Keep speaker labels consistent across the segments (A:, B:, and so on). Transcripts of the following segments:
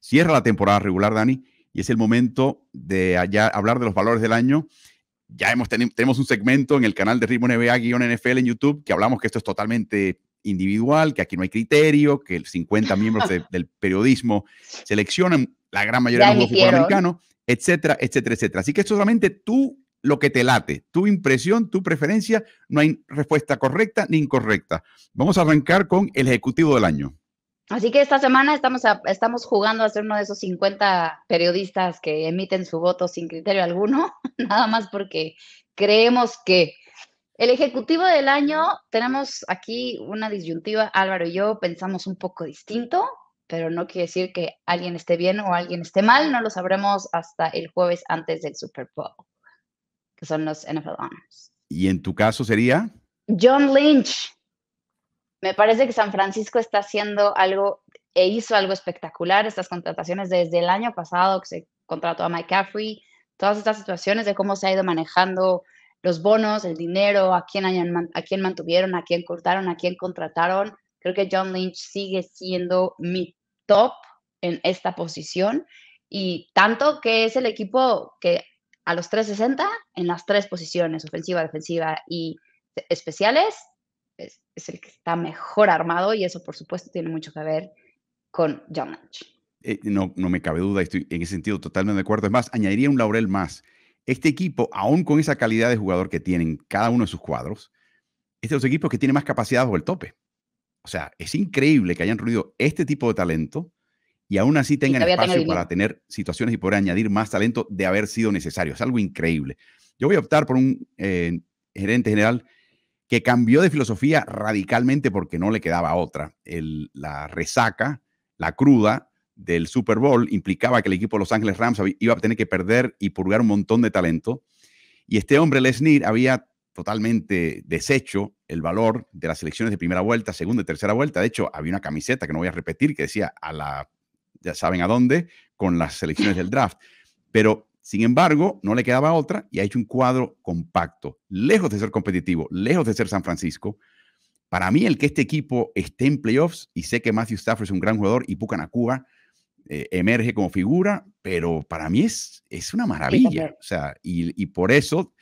A: Cierra la temporada regular, Dani, y es el momento de hablar de los valores del año. Ya hemos tenemos un segmento en el canal de Ritmo NBA-NFL en YouTube que hablamos que esto es totalmente individual, que aquí no hay criterio, que 50 miembros del periodismo seleccionan la gran mayoría de los jugadores americanos, etcétera, etcétera, etcétera. Así que esto solamente tú lo que te late, tu impresión, tu preferencia, no hay respuesta correcta ni incorrecta. Vamos a arrancar con el ejecutivo del año.
B: Así que esta semana estamos, estamos jugando a ser uno de esos 50 periodistas que emiten su voto sin criterio alguno, nada más porque creemos que el Ejecutivo del Año, tenemos aquí una disyuntiva, Álvaro y yo pensamos un poco distinto, pero no quiere decir que alguien esté bien o alguien esté mal, no lo sabremos hasta el jueves antes del Super Bowl, que son los NFL Honors.
A: ¿Y en tu caso sería?
B: John Lynch me parece que San Francisco está haciendo algo e hizo algo espectacular, estas contrataciones desde el año pasado que se contrató a Mike McCaffrey, todas estas situaciones de cómo se ha ido manejando los bonos, el dinero, a quién, a quién mantuvieron, a quién cortaron, a quién contrataron. Creo que John Lynch sigue siendo mi top en esta posición y tanto que es el equipo que a los 360 en las tres posiciones, ofensiva, defensiva y especiales, es, el que está mejor armado y eso, por supuesto, tiene mucho que ver con John
A: eh, no, no me cabe duda, estoy en ese sentido totalmente de acuerdo. Es más, añadiría un laurel más. Este equipo, aún con esa calidad de jugador que tienen cada uno de sus cuadros, este es de los equipos que tiene más capacidad bajo el tope. O sea, es increíble que hayan reunido este tipo de talento y aún así tengan espacio para tener situaciones y poder añadir más talento de haber sido necesario. Es algo increíble. Yo voy a optar por un eh, gerente general que cambió de filosofía radicalmente porque no le quedaba otra. la resaca, la cruda del Super Bowl implicaba que el equipo de Los Ángeles Rams iba a tener que perder y purgar un montón de talento. Y este hombre, Les había totalmente deshecho el valor de las selecciones de primera vuelta, segunda y tercera vuelta. De hecho, había una camiseta que no voy a repetir que decía a la, ya saben a dónde, con las selecciones del draft. Pero sin embargo, no le quedaba otra y ha hecho un cuadro compacto, lejos de ser competitivo, lejos de ser San Francisco. Para mí, el que este equipo esté en playoffs, y sé que Matthew Stafford es un gran jugador y Pucanacua Cuba eh, emerge como figura, pero para mí es, es una maravilla. O sea, y, por eso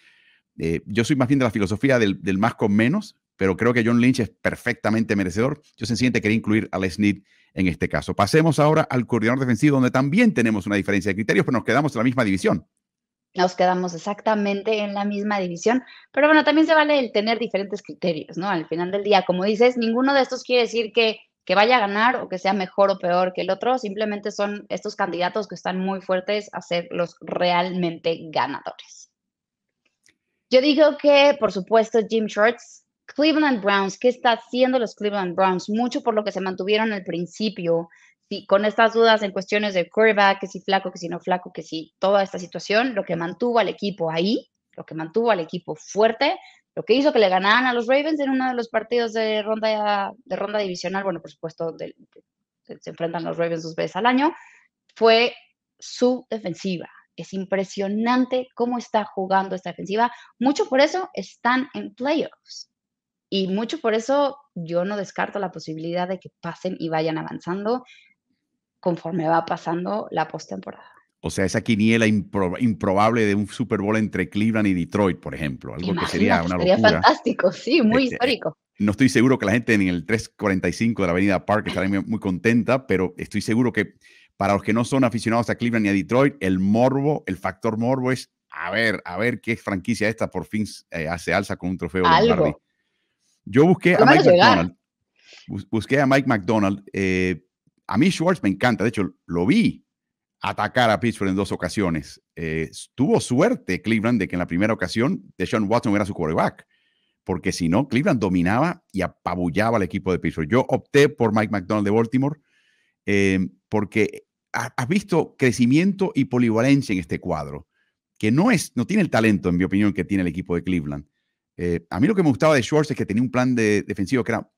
A: eh, yo soy más bien de la filosofía del, más con menos, pero creo que John Lynch es perfectamente merecedor. Yo sencillamente quería incluir a Les en este caso. Pasemos ahora al coordinador defensivo, donde también tenemos una diferencia de criterios, pero nos quedamos en la misma división.
B: Nos quedamos exactamente en la misma división, pero bueno, también se vale el tener diferentes criterios, ¿no? Al final del día, como dices, ninguno de estos quiere decir que, que vaya a ganar o que sea mejor o peor que el otro, simplemente son estos candidatos que están muy fuertes a ser los realmente ganadores. Yo digo que, por supuesto, Jim Shorts Cleveland Browns, ¿qué está haciendo los Cleveland Browns? Mucho por lo que se mantuvieron al principio, con estas dudas en cuestiones de quarterback, que si flaco, que si no flaco, que si toda esta situación, lo que mantuvo al equipo ahí, lo que mantuvo al equipo fuerte, lo que hizo que le ganaran a los Ravens en uno de los partidos de ronda, de ronda divisional, bueno, por supuesto, se enfrentan los Ravens dos veces al año, fue su defensiva. Es impresionante cómo está jugando esta defensiva. Mucho por eso están en playoffs. Y mucho por eso yo no descarto la posibilidad de que pasen y vayan avanzando conforme va pasando la postemporada.
A: O sea, esa quiniela improbable de un Super Bowl entre Cleveland y Detroit, por ejemplo, algo que sería una locura. Sería
B: fantástico, sí, muy este, histórico.
A: No estoy seguro que la gente en el 345 de la Avenida Park estará muy contenta, pero estoy seguro que para los que no son aficionados a Cleveland ni a Detroit, el morbo, el factor morbo es a ver, a ver qué franquicia esta por fin hace eh, alza con un trofeo. Algo, yo busqué a, Mike McDonald, busqué a Mike McDonald. a mí Schwartz me encanta. De hecho, lo vi atacar a Pittsburgh en dos ocasiones. Eh, tuvo suerte Cleveland de que en la primera ocasión Deshaun Watson era su quarterback, porque si no, Cleveland dominaba y apabullaba al equipo de Pittsburgh. Yo opté por Mike McDonald de Baltimore em, porque has visto crecimiento y polivalencia en este cuadro, que no, es, no tiene el talento, en mi opinión, que tiene el equipo de Cleveland, eh, a mí lo que me gustaba de Schwartz es que tenía un plan de defensivo que era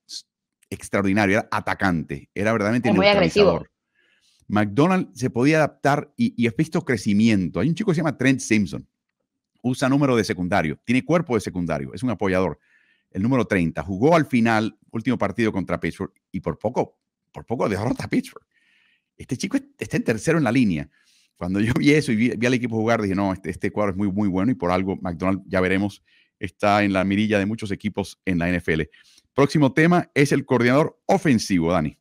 A: extraordinario, era atacante, era verdaderamente un agresivo. McDonald se podía adaptar y, he visto crecimiento. Hay un chico que se llama Trent Simpson, usa número de secundario, tiene cuerpo de secundario, es un apoyador. El número 30, jugó al final, último partido contra Pittsburgh y por poco, por poco derrota a Pittsburgh. Este chico está en tercero en la línea. Cuando yo vi eso y vi, al equipo jugar, dije, no, este, este cuadro es muy, muy bueno y por algo McDonald ya veremos está en la mirilla de muchos equipos en la NFL. Próximo tema es el coordinador ofensivo, Dani.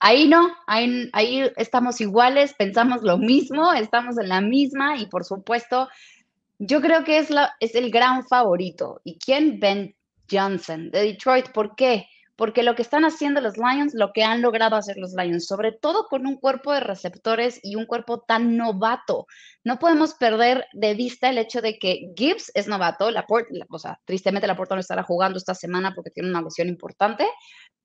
B: Ahí no, ahí, estamos iguales, pensamos lo mismo, estamos en la misma y por supuesto, yo creo que es, es el gran favorito. ¿Y quién? Ben Johnson, de Detroit. ¿Por qué? porque lo que están haciendo los Lions, lo que han logrado hacer los Lions, sobre todo con un cuerpo de receptores y un cuerpo tan novato. No podemos perder de vista el hecho de que Gibbs es novato, la, la o sea, tristemente la no estará jugando esta semana porque tiene una lesión importante,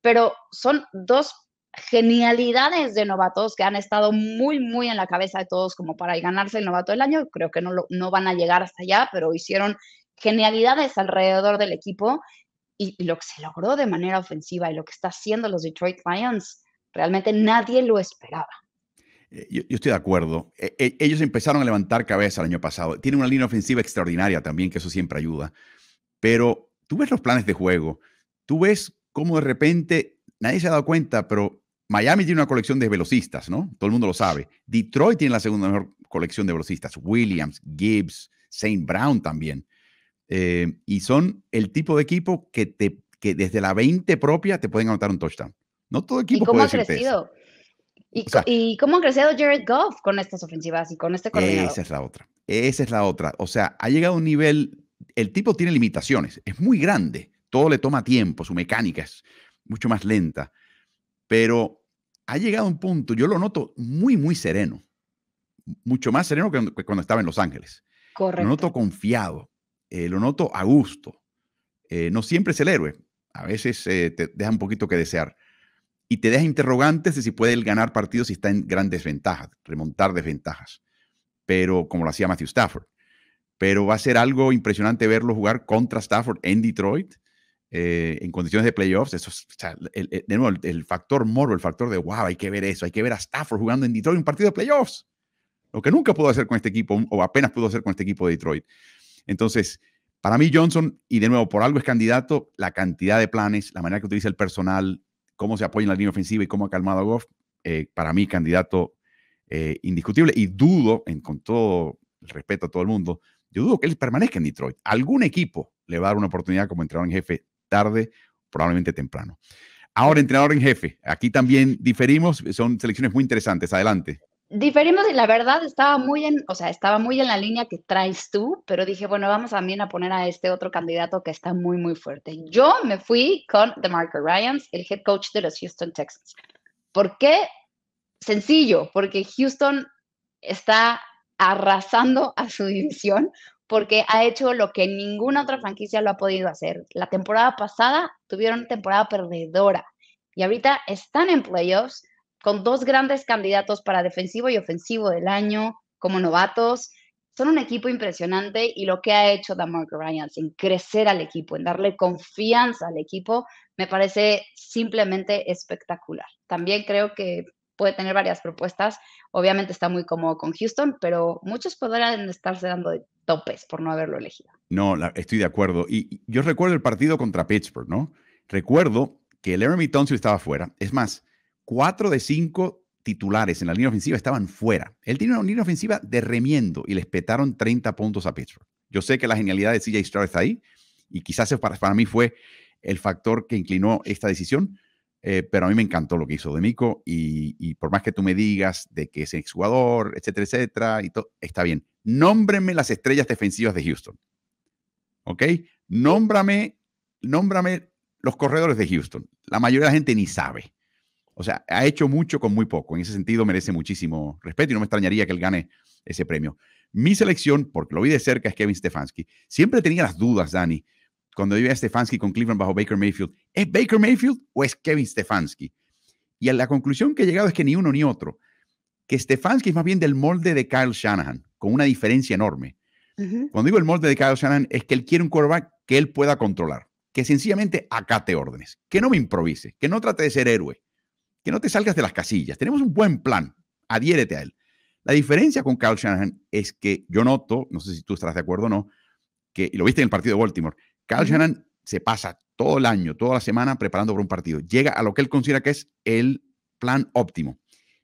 B: pero son dos genialidades de novatos que han estado muy, muy en la cabeza de todos como para ganarse el novato del año. Creo que no, lo, no van a llegar hasta allá, pero hicieron genialidades alrededor del equipo y, lo que se logró de manera ofensiva y lo que está haciendo los Detroit Lions, realmente nadie lo esperaba.
A: Eh, yo, estoy de acuerdo. E, e, ellos empezaron a levantar cabeza el año pasado. Tienen una línea ofensiva extraordinaria también, que eso siempre ayuda. Pero tú ves los planes de juego, tú ves cómo de repente, nadie se ha dado cuenta, pero Miami tiene una colección de velocistas, ¿no? Todo el mundo lo sabe. Detroit tiene la segunda mejor colección de velocistas. Williams, Gibbs, St. Brown también. Eh, y son el tipo de equipo que, te, que desde la 20 propia te pueden anotar un touchdown. No todo equipo ¿Y cómo ha crecido?
B: ¿Y, cómo ha crecido Jared Goff con estas ofensivas y con este coordinador? Esa es
A: la otra. Esa es la otra. O sea, ha llegado a un nivel. El tipo tiene limitaciones. Es muy grande. Todo le toma tiempo. Su mecánica es mucho más lenta. Pero ha llegado a un punto, yo lo noto muy, muy sereno. Mucho más sereno que cuando estaba en Los Ángeles. Correcto. Lo noto confiado. Eh, lo noto a gusto. Eh, no siempre es el héroe, a veces eh, te deja un poquito que desear. Y te deja interrogantes de si puede ganar partidos si está en gran desventaja, remontar desventajas, pero como lo hacía Matthew Stafford. Pero va a ser algo impresionante verlo jugar contra Stafford en Detroit, en condiciones de playoffs. Eso el, de nuevo, el, factor morbo, el factor de wow, hay que ver eso, hay que ver a Stafford jugando en Detroit en un partido de playoffs. Lo que nunca pudo hacer con este equipo, o apenas pudo hacer con este equipo de Detroit. Entonces, para mí Johnson, y de nuevo, por algo es candidato, la cantidad de planes, la manera que utiliza el personal, cómo se apoya en la línea ofensiva y cómo ha calmado a Goff, eh, para mí candidato eh, indiscutible. Y dudo, en, con todo el respeto a todo el mundo, yo dudo que él permanezca en Detroit. Algún equipo le va a dar una oportunidad como entrenador en jefe tarde, probablemente temprano. Ahora, entrenador en jefe. Aquí también diferimos, son selecciones muy interesantes. Adelante
B: diferimos y la verdad estaba muy en, o sea, estaba muy en la línea que traes tú, pero dije, bueno, vamos también a poner a este otro candidato que está muy, muy fuerte. Yo me fui con DeMarco Ryans, el head coach de los Houston Texans. ¿Por qué? Sencillo, porque Houston está arrasando a su división porque ha hecho lo que ninguna otra franquicia lo ha podido hacer. La temporada pasada tuvieron temporada perdedora y ahorita están en playoffs con dos grandes candidatos para defensivo y ofensivo del año como novatos. Son un equipo impresionante y lo que ha hecho Damarco Ryan en crecer al equipo, en darle confianza al equipo, me parece simplemente espectacular. También creo que puede tener varias propuestas. Obviamente está muy cómodo con Houston, pero muchos podrán estarse dando de topes por no haberlo elegido.
A: No, estoy de acuerdo. Y, yo recuerdo el partido contra Pittsburgh, ¿no? Recuerdo que Laramie se estaba fuera. Es más, cuatro de cinco titulares en la línea ofensiva estaban fuera. Él tiene una línea ofensiva de remiendo y les petaron 30 puntos a Pittsburgh. Yo sé que la genialidad de CJ Stroud está ahí y quizás para, mí fue el factor que inclinó esta decisión, eh, pero a mí me encantó lo que hizo Demico y, y por más que tú me digas de que es exjugador, etcétera, etcétera, y todo, está bien. Nómbrenme las estrellas defensivas de Houston. ¿Ok? Nómbrame, nómbrame los corredores de Houston. La mayoría de la gente ni sabe. O sea, ha hecho mucho con muy poco. En ese sentido merece muchísimo respeto y no me extrañaría que él gane ese premio. Mi selección, porque lo vi de cerca, es Kevin Stefanski. Siempre tenía las dudas, Dani, cuando vivía a Stefanski con Cleveland bajo Baker Mayfield. ¿Es Baker Mayfield o es Kevin Stefanski? Y la conclusión que he llegado es que ni uno ni otro. Que Stefanski es más bien del molde de Kyle Shanahan, con una diferencia enorme. Cuando digo el molde de Kyle Shanahan, es que él quiere un quarterback que él pueda controlar, que sencillamente acate órdenes, que no me improvise, que no trate de ser héroe, que no te salgas de las casillas. Tenemos un buen plan, adhiérete a él. La diferencia con Carl Shanahan es que yo noto, no sé si tú estarás de acuerdo o no, que y lo viste en el partido de Baltimore, Carl Shanahan se pasa todo el año, toda la semana preparando para un partido. Llega a lo que él considera que es el plan óptimo.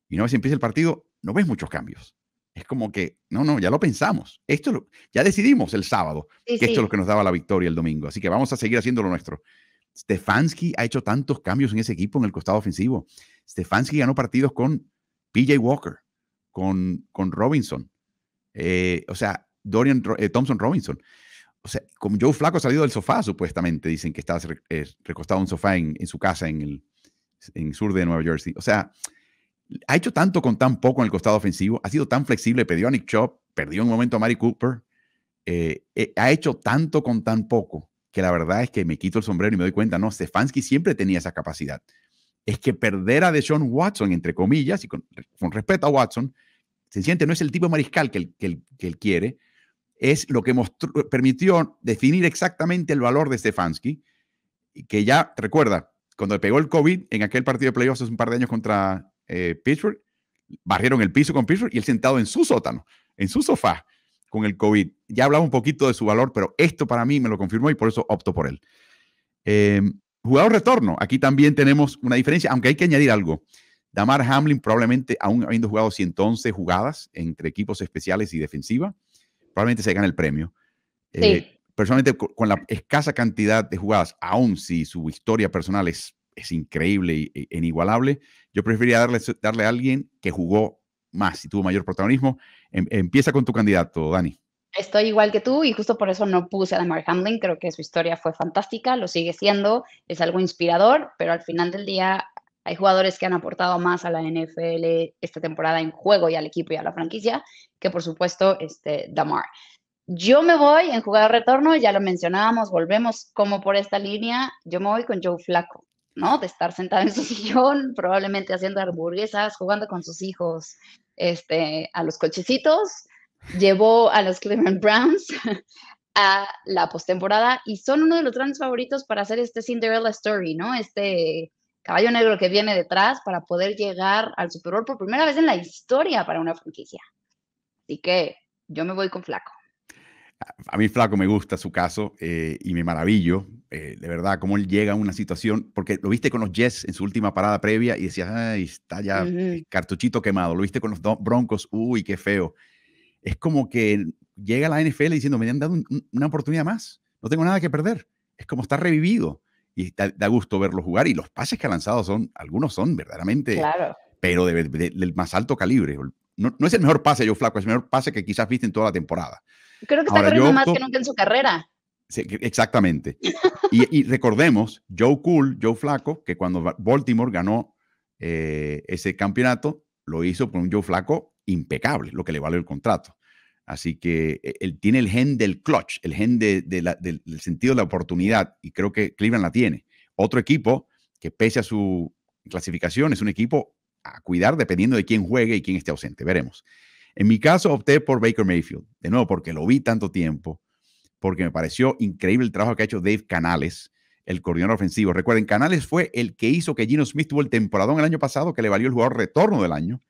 A: Y una vez empieza el partido, no ves muchos cambios. Es como que, no, no, ya lo pensamos. Esto lo, ya decidimos el sábado que esto es lo que nos daba la victoria el domingo. Así que vamos a seguir haciendo lo nuestro. Stefanski ha hecho tantos cambios en ese equipo, en el costado ofensivo. Stefanski ganó partidos con PJ Walker, con, con Robinson, eh, o sea, Dorian eh, Thompson Robinson. O sea, como Joe Flaco ha salido del sofá, supuestamente, dicen que estaba eh, recostado en un sofá en, su casa en el sur de Nueva Jersey. O sea, ha hecho tanto con tan poco en el costado ofensivo, ha sido tan flexible, perdió a Nick Chop, perdió un momento a Mari Cooper, ha hecho tanto con tan poco que la verdad es que me quito el sombrero y me doy cuenta, no, Stefanski siempre tenía esa capacidad es que perder a Deshaun Watson, entre comillas, y con, respeto a Watson, se siente no es el tipo de mariscal que él, quiere, es lo que permitió definir exactamente el valor de Stefanski, que ya, recuerda, cuando le pegó el COVID en aquel partido de playoffs hace un par de años contra eh, Pittsburgh, barrieron el piso con Pittsburgh y él sentado en su sótano, en su sofá con el COVID. Ya hablaba un poquito de su valor, pero esto para mí me lo confirmó y por eso opto por él. Em, Jugador retorno, aquí también tenemos una diferencia, aunque hay que añadir algo. Damar Hamlin probablemente, aún habiendo jugado 111 jugadas entre equipos especiales y defensiva, probablemente se gane el premio. Eh, personalmente, con la escasa cantidad de jugadas, aún si su historia personal es, es increíble e, inigualable, yo preferiría darle, darle a alguien que jugó más y tuvo mayor protagonismo. Em, empieza con tu candidato, Dani.
B: Estoy igual que tú y justo por eso no puse a Damar Hamlin. Creo que su historia fue fantástica, lo sigue siendo, es algo inspirador, pero al final del día hay jugadores que han aportado más a la NFL esta temporada en juego y al equipo y a la franquicia que por supuesto este Damar. Yo me voy en jugador retorno, ya lo mencionábamos, volvemos como por esta línea, yo me voy con Joe Flaco, ¿no? De estar sentado en su sillón, probablemente haciendo hamburguesas, jugando con sus hijos, este, a los cochecitos, llevó a los Cleveland Browns a la postemporada y son uno de los grandes favoritos para hacer este Cinderella Story, ¿no? Este caballo negro que viene detrás para poder llegar al Super Bowl por primera vez en la historia para una franquicia. Así que yo me voy con Flaco.
A: A mí Flaco me gusta su caso eh, y me maravillo, eh, de verdad, cómo él llega a una situación, porque lo viste con los Jets en su última parada previa y decías, ay, está ya cartuchito quemado, lo viste con los Broncos, uy, qué feo es como que llega a la NFL diciendo, me han dado una oportunidad más, no tengo nada que perder. Es como estar revivido y da, gusto verlo jugar y los pases que ha lanzado son, algunos son verdaderamente, pero de, del más alto calibre. No, es el mejor pase, yo flaco, es el mejor pase que quizás viste en toda la temporada.
B: Creo que está más que nunca en su carrera.
A: exactamente. y, recordemos, Joe Cool, Joe Flaco, que cuando Baltimore ganó eh, ese campeonato, lo hizo con un Joe Flaco impecable, lo que le valió el contrato. Así que e, él tiene el gen del clutch, el gen del, del, sentido de la oportunidad, y creo que Cleveland la tiene. Otro equipo que pese a su clasificación es un equipo a cuidar dependiendo de quién juegue y quién esté ausente, veremos. En mi caso opté por Baker Mayfield, de nuevo porque lo vi tanto tiempo, porque me pareció increíble el trabajo que ha hecho Dave Canales, el coordinador ofensivo. Recuerden, Canales fue el que hizo que Gino Smith tuvo el temporadón el año pasado que le valió el jugador retorno del año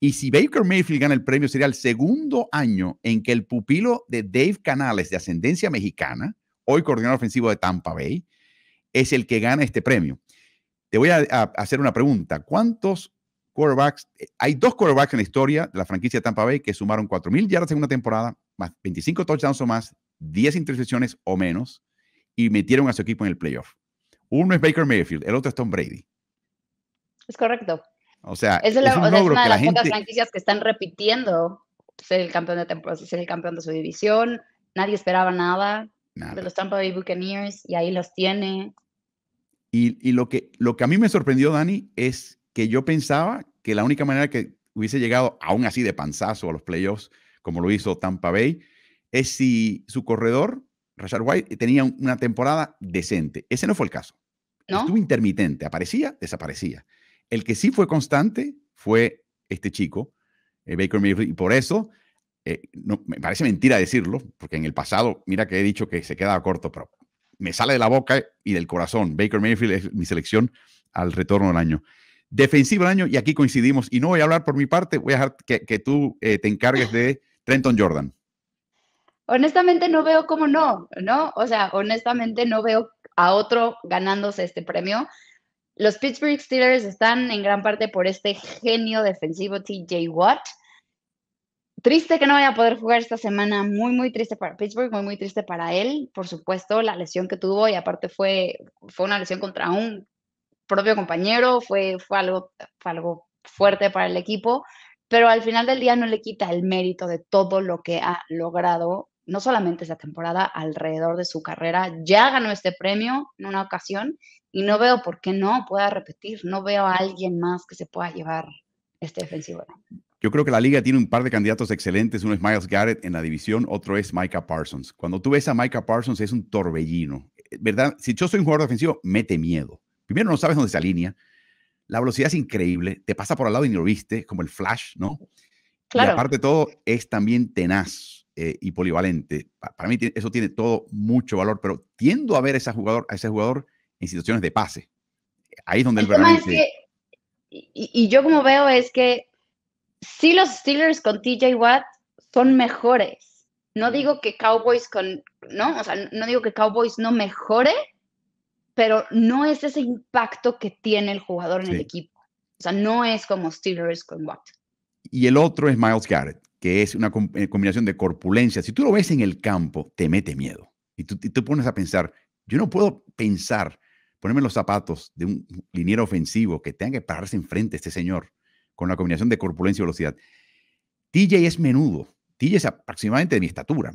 A: y si Baker Mayfield gana el premio, sería el segundo año en que el pupilo de Dave Canales, de ascendencia mexicana, hoy coordinador ofensivo de Tampa Bay, es el que gana este premio. Te voy a, hacer una pregunta. ¿Cuántos quarterbacks? Eh, hay dos quarterbacks en la historia de la franquicia de Tampa Bay que sumaron 4.000 yardas en una temporada, más 25 touchdowns o más, 10 intercepciones o menos, y metieron a su equipo en el playoff. Uno es Baker Mayfield, el otro es Tom Brady. Es correcto. O sea, es, es una de las gente... franquicias
B: que están repitiendo ser el campeón de temporada, ser el campeón de su división. Nadie esperaba nada, de los Tampa Bay Buccaneers y ahí los tiene.
A: Y, lo, que, lo que a mí me sorprendió, Dani, es que yo pensaba que la única manera que hubiese llegado aún así de panzazo a los playoffs, como lo hizo Tampa Bay, es si su corredor, Richard White, tenía una temporada decente. Ese no fue el caso. ¿No? Estuvo intermitente, aparecía, desaparecía. El que sí fue constante fue este chico, eh, Baker Mayfield, y por eso eh, me parece mentira decirlo, porque en el pasado, mira que he dicho que se queda corto, pero me sale de la boca y del corazón. Baker Mayfield es mi selección al retorno del año. Defensivo del año, y aquí coincidimos, y no voy a hablar por mi parte, voy a dejar que, tú eh, te encargues de Trenton Jordan.
B: Honestamente no veo cómo no, ¿no? O sea, honestamente no veo a otro ganándose este premio. Los Pittsburgh Steelers están en gran parte por este genio defensivo TJ Watt. Triste que no vaya a poder jugar esta semana, muy, muy triste para Pittsburgh, muy, muy triste para él, por supuesto, la lesión que tuvo y aparte fue, fue una lesión contra un propio compañero, fue, fue, algo, fue algo fuerte para el equipo, pero al final del día no le quita el mérito de todo lo que ha logrado no solamente esta temporada, alrededor de su carrera. Ya ganó este premio en una ocasión y no veo por qué no pueda repetir. No veo a alguien más que se pueda llevar este defensivo.
A: Yo creo que la liga tiene un par de candidatos excelentes. Uno es Miles Garrett en la división, otro es Micah Parsons. Cuando tú ves a Micah Parsons es un torbellino, eh, ¿verdad? Si yo soy un jugador defensivo, mete miedo. Primero no sabes dónde se alinea. La velocidad es increíble, te pasa por al lado y no lo viste, como el flash, ¿no? Claro. Y aparte de todo, es también tenaz eh, y polivalente. Para mí eso tiene todo mucho valor, pero tiendo a ver a ese jugador, a ese jugador en situaciones de pase. Ahí es donde el, problema es
B: y, yo como veo es que si los Steelers con TJ Watt son mejores, no digo que Cowboys con, no, o sea, no digo que Cowboys no mejore, pero no es ese impacto que tiene el jugador en el equipo. O sea, no es como Steelers con Watt.
A: Y el otro es Miles Garrett, que es una eh, combinación de corpulencia, si tú lo ves en el campo, te mete miedo. Y tú te pones a pensar, yo no puedo pensar, ponerme los zapatos de un liniero ofensivo que tenga que pararse enfrente a este señor con la combinación de corpulencia y velocidad. TJ es menudo. TJ es aproximadamente de mi estatura.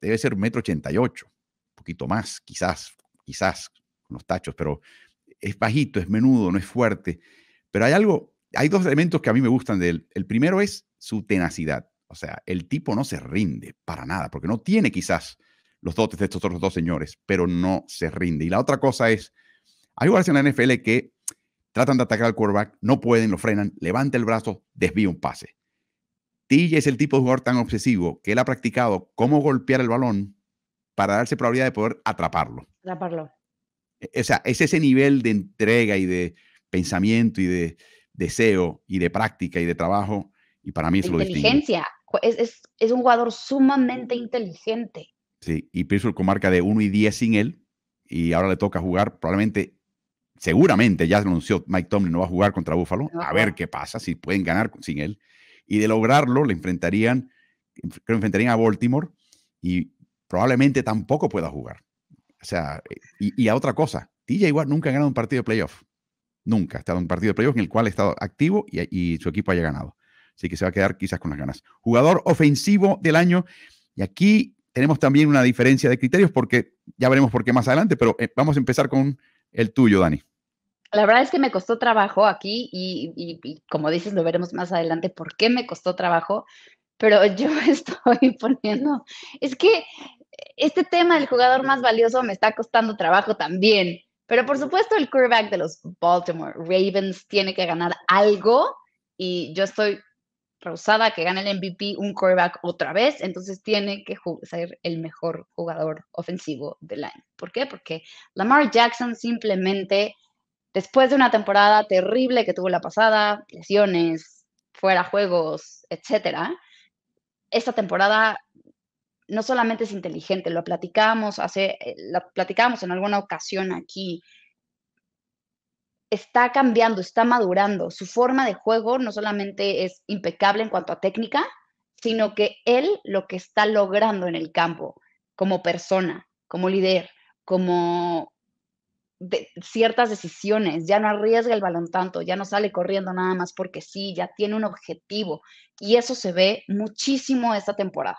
A: Debe ser 1,88 m, un poquito más, quizás, quizás, con los tachos, pero es bajito, es menudo, no es fuerte. Pero hay algo hay dos elementos que a mí me gustan de él. El primero es su tenacidad. O sea, el tipo no se rinde para nada, porque no tiene quizás los dotes de estos otros dos señores, pero no se rinde. Y la otra cosa es, hay jugadores en la NFL que tratan de atacar al quarterback, no pueden, lo frenan, levanta el brazo, desvía un pase. TJ es el tipo de jugador tan obsesivo que él ha practicado cómo golpear el balón para darse probabilidad de poder atraparlo. Atraparlo. E, o sea, es ese nivel de entrega y de pensamiento y de, deseo y de práctica y de trabajo. Y para mí eso Lo es,
B: es, es, un jugador sumamente inteligente.
A: Sí, y Pittsburgh con marca de 1 y 10 sin él. Y ahora le toca jugar, probablemente, seguramente ya anunció Mike Tomlin, no va a jugar contra Buffalo. A ver qué pasa, si pueden ganar sin él. Y de lograrlo, le enfrentarían, creo enfrentarían a Baltimore y probablemente tampoco pueda jugar. O sea, eh, y, a otra cosa, TJ igual nunca ha ganado un partido de playoff. Nunca ha estado en un partido de en el cual ha estado activo y, su equipo haya ganado. Así que se va a quedar quizás con las ganas. Jugador ofensivo del año. Y aquí tenemos también una diferencia de criterios porque ya veremos por qué más adelante, pero eh, vamos a empezar con el tuyo, Dani.
B: La verdad es que me costó trabajo aquí y, y como dices, lo veremos más adelante por qué me costó trabajo, pero yo estoy poniendo, es que este tema del jugador más valioso me está costando trabajo también. Pero por supuesto el quarterback de los Baltimore Ravens tiene que ganar algo y yo estoy rehusada que gane el MVP un quarterback otra vez, entonces tiene que ser el mejor jugador ofensivo del año. ¿Por qué? Porque Lamar Jackson simplemente, después de una temporada terrible que tuvo la pasada, lesiones, fuera juegos, etcétera, esta temporada no solamente es inteligente, lo platicamos, hace, eh, lo platicamos en alguna ocasión aquí, está cambiando, está madurando. Su forma de juego no solamente es impecable en cuanto a técnica, sino que él lo que está logrando en el campo como persona, como líder, como ciertas decisiones, ya no arriesga el balón tanto, ya no sale corriendo nada más porque sí, ya tiene un objetivo y eso se ve muchísimo esta temporada.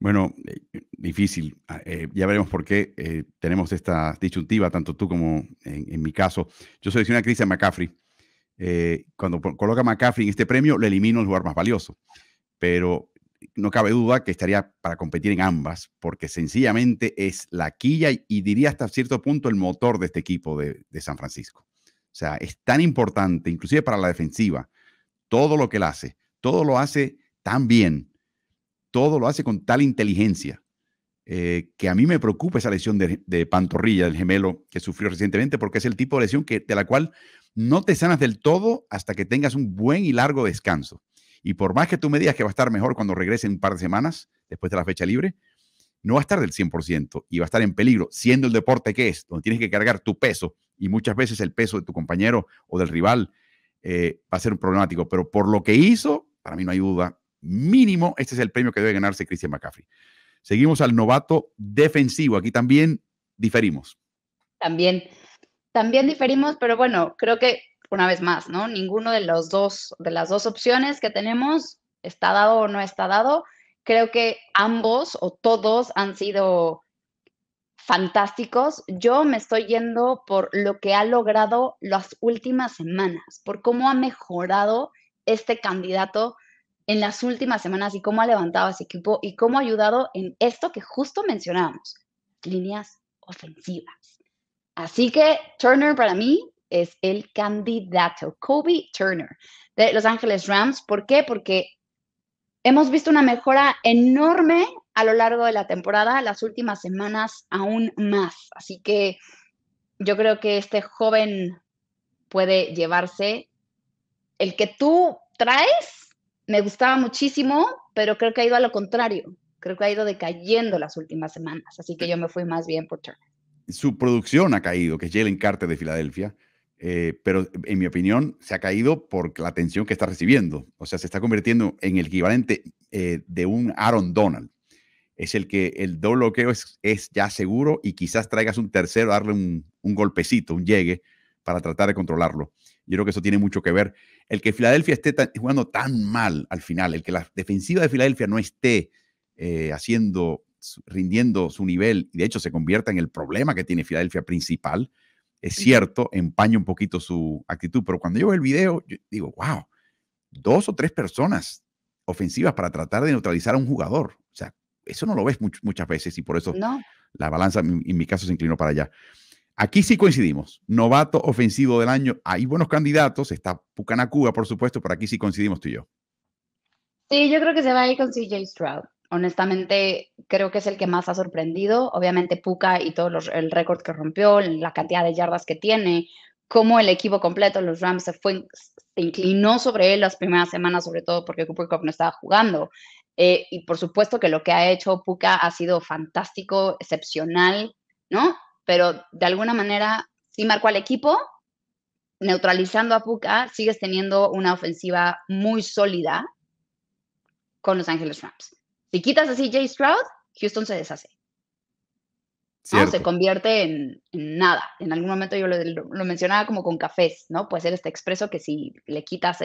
A: Bueno, eh, difícil. Ah, eh, ya veremos por qué eh, tenemos esta disyuntiva, tanto tú como en, mi caso. Yo seleccioné a Christian McCaffrey. cuando coloca a McCaffrey en este premio, le elimino el jugador más valioso. Pero no cabe duda que estaría para competir en ambas, porque sencillamente es la quilla y, diría hasta cierto punto el motor de este equipo de, de, San Francisco. O sea, es tan importante, inclusive para la defensiva, todo lo que él hace, todo lo hace tan bien todo lo hace con tal inteligencia eh, que a mí me preocupa esa lesión de, pantorrilla del gemelo que sufrió recientemente, porque es el tipo de lesión que, de la cual no te sanas del todo hasta que tengas un buen y largo descanso. Y por más que tú me digas que va a estar mejor cuando regrese en un par de semanas, después de la fecha libre, no va a estar del 100% y va a estar en peligro, siendo el deporte que es, donde tienes que cargar tu peso y muchas veces el peso de tu compañero o del rival eh, va a ser un problemático. Pero por lo que hizo, para mí no hay duda mínimo, este es el premio que debe ganarse Christian McCaffrey. Seguimos al novato defensivo. Aquí también diferimos.
B: También, también diferimos, pero bueno, creo que una vez más, ¿no? Ninguno de los dos, de las dos opciones que tenemos está dado o no está dado. Creo que ambos o todos han sido fantásticos. Yo me estoy yendo por lo que ha logrado las últimas semanas, por cómo ha mejorado este candidato en las últimas semanas y cómo ha levantado a ese equipo y cómo ha ayudado en esto que justo mencionamos, líneas ofensivas. Así que Turner para mí es el candidato, Kobe Turner de Los Ángeles Rams. ¿Por qué? Porque hemos visto una mejora enorme a lo largo de la temporada, las últimas semanas aún más. Así que yo creo que este joven puede llevarse el que tú traes me gustaba muchísimo, pero creo que ha ido a lo contrario. Creo que ha ido decayendo las últimas semanas, así que yo me fui más bien por Turner.
A: Su producción ha caído, que es Jalen Carter de Filadelfia, eh, pero en mi opinión se ha caído por la atención que está recibiendo. O sea, se está convirtiendo en el equivalente eh, de un Aaron Donald. Es el que el doble bloqueo es, ya seguro y quizás traigas un tercero, darle un golpecito, un llegue para tratar de controlarlo. Yo creo que eso tiene mucho que ver. El que Filadelfia esté jugando tan mal al final, el que la defensiva de Filadelfia no esté eh, haciendo, rindiendo su nivel, y de hecho se convierta en el problema que tiene Filadelfia principal, es cierto, empaña un poquito su actitud, pero cuando yo veo el video, digo, wow, dos o tres personas ofensivas para tratar de neutralizar a un jugador. O sea, eso no lo ves muchas veces y por eso la balanza en mi caso se inclinó para allá. Aquí sí coincidimos. Novato ofensivo del año. Hay buenos candidatos. Está Pucana Cuba, por supuesto, pero aquí sí coincidimos tú y yo.
B: Sí, yo creo que se va a ir con CJ Stroud. Honestamente, creo que es el que más ha sorprendido. Obviamente, Puka y todo el récord que rompió, la cantidad de yardas que tiene, cómo el equipo completo, los Rams, se, fue, inclinó sobre él las primeras semanas, sobre todo porque Cooper Cup no estaba jugando. Eh, y por supuesto que lo que ha hecho Puka ha sido fantástico, excepcional, ¿no? pero de alguna manera si marcó al equipo, neutralizando a Puka, sigues teniendo una ofensiva muy sólida con Los Ángeles Rams. Si quitas a Jay Stroud, Houston se deshace. ¿no? Se convierte en, nada. En algún momento yo lo, mencionaba como con cafés, ¿no? Puede ser este expreso que si le quitas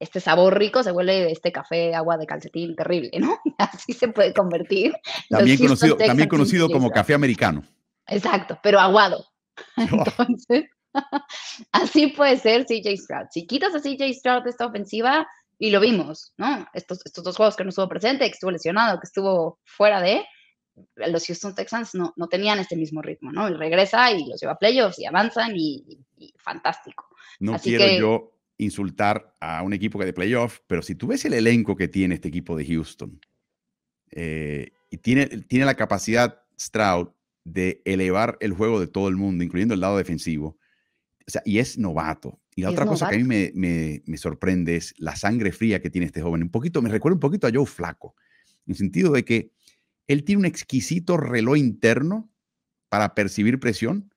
B: este sabor rico, se vuelve este café agua de calcetín terrible, ¿no? Así se puede convertir. También conocido, también conocido como café americano. Exacto, pero aguado. Entonces, así puede ser CJ Stroud. Si quitas a CJ Stroud esta ofensiva, y lo vimos, ¿no? Estos, estos dos juegos que no estuvo presente, que estuvo lesionado, que estuvo fuera de, los Houston Texans no, no tenían este mismo ritmo, ¿no? Él regresa y los lleva a playoffs y avanzan y, fantástico. No quiero
A: yo insultar a un equipo que de playoff, pero si tú ves el elenco que tiene este equipo de Houston, eh, y tiene, tiene la capacidad Stroud de elevar el juego de todo el mundo, incluyendo el lado defensivo. y es novato. Y la otra cosa que a mí me, sorprende es la sangre fría que tiene este joven. Un poquito, me recuerda un poquito a Joe Flaco, en el sentido de que él tiene un exquisito reloj interno para percibir presión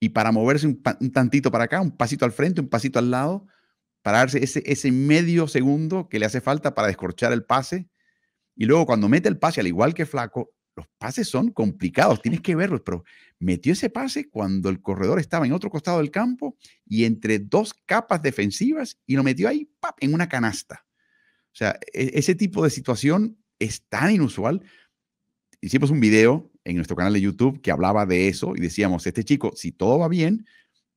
A: y para moverse un, tantito para acá, un pasito al frente, un pasito al lado, para darse ese, ese medio segundo que le hace falta para descorchar el pase. Y luego cuando mete el pase, al igual que Flaco, los pases son complicados, tienes que verlos, pero metió ese pase cuando el corredor estaba en otro costado del campo y entre dos capas defensivas y lo metió ahí en una canasta. O sea, e, ese tipo de situación es tan inusual. Hicimos un video en nuestro canal de YouTube que hablaba de eso y decíamos, este chico, si todo va bien,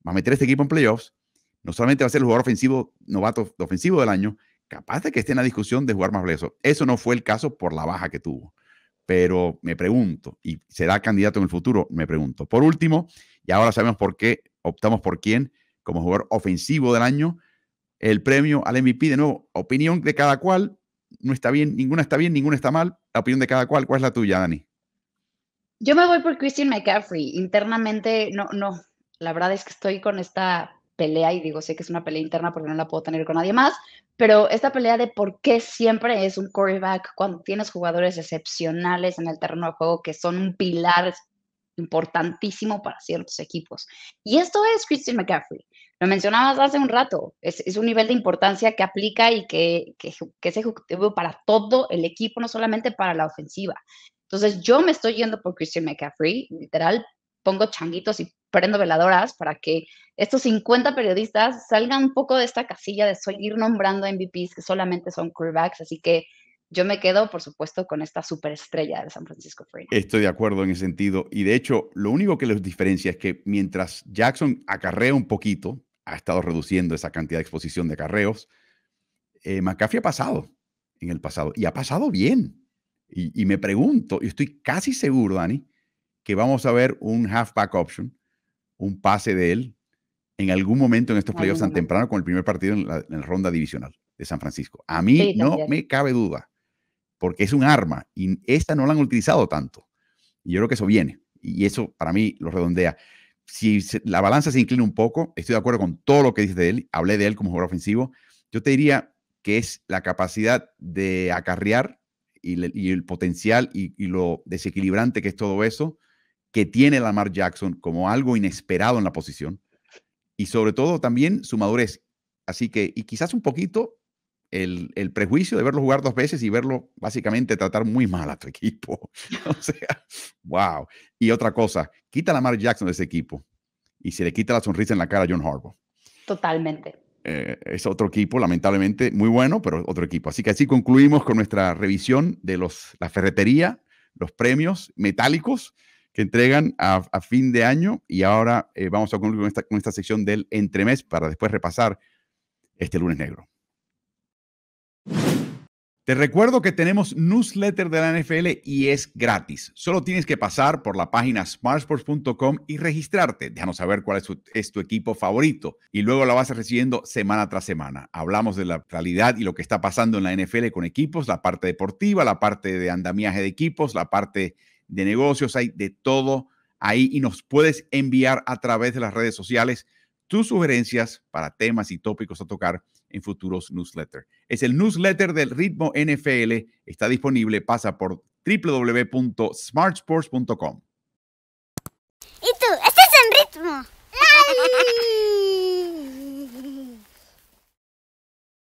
A: va a meter este equipo en playoffs, no solamente va a ser el jugador ofensivo, novato ofensivo del año, capaz de que esté en la discusión de jugar más bleso. Eso no fue el caso por la baja que tuvo pero me pregunto, ¿y será candidato en el futuro? Me pregunto. Por último, y ahora sabemos por qué optamos por quién como jugador ofensivo del año, el premio al MVP, de nuevo, opinión de cada cual, no está bien, ninguna está bien, ninguna está mal, la opinión de cada cual, ¿cuál es la tuya, Dani?
B: Yo me voy por Christian McCaffrey, internamente no, no, la verdad es que estoy con esta pelea, y digo, sé que es una pelea interna porque no la puedo tener con nadie más, pero esta pelea de por qué siempre es un quarterback cuando tienes jugadores excepcionales en el terreno de juego que son un pilar importantísimo para ciertos equipos. Y esto es Christian McCaffrey. Lo mencionabas hace un rato. Es, un nivel de importancia que aplica y que, que, que es ejecutivo para todo el equipo, no solamente para la ofensiva. Entonces, yo me estoy yendo por Christian McCaffrey, literal, pongo changuitos y prendo veladoras para que estos 50 periodistas salgan un poco de esta casilla de seguir nombrando MVPs que solamente son quarterbacks. Así que yo me quedo, por supuesto, con esta superestrella de San Francisco Free.
A: Estoy de acuerdo en ese sentido. Y de hecho, lo único que les diferencia es que mientras Jackson acarrea un poquito, ha estado reduciendo esa cantidad de exposición de acarreos, eh, McAfee ha pasado en el pasado y ha pasado bien. y me pregunto, y estoy casi seguro, Dani, que vamos a ver un halfback option, un pase de él en algún momento en estos playoffs tan temprano con el primer partido en la, ronda divisional de San Francisco. A mí no me cabe duda, porque es un arma y esta no la han utilizado tanto. Y yo creo que eso viene y eso para mí lo redondea. Si la balanza se inclina un poco, estoy de acuerdo con todo lo que dices de él, hablé de él como jugador ofensivo, yo te diría que es la capacidad de acarrear y, el potencial y, lo desequilibrante que es todo eso, que tiene Lamar Jackson como algo inesperado en la posición y sobre todo también su madurez. Así que, y quizás un poquito el, el, prejuicio de verlo jugar dos veces y verlo básicamente tratar muy mal a tu equipo. o sea, wow. Y otra cosa, quita a Lamar Jackson de ese equipo y se le quita la sonrisa en la cara a John Harbaugh.
B: Totalmente.
A: Eh, es otro equipo, lamentablemente, muy bueno, pero otro equipo. Así que así concluimos con nuestra revisión de los, la ferretería, los premios metálicos que entregan a, fin de año. Y ahora eh, vamos a concluir con esta, sección del entremés para después repasar este lunes negro. Te recuerdo que tenemos newsletter de la NFL y es gratis. Solo tienes que pasar por la página smartsports.com y registrarte. Déjanos saber cuál es tu, equipo favorito y luego la vas recibiendo semana tras semana. Hablamos de la realidad y lo que está pasando en la NFL con equipos, la parte deportiva, la parte de andamiaje de equipos, la parte de negocios, hay de todo ahí y nos puedes enviar a través de las redes sociales tus sugerencias para temas y tópicos a tocar en futuros newsletters. Es el newsletter del ritmo NFL, está disponible, pasa por www.smartsports.com.
B: ¿Y tú? ¿Estás en ritmo?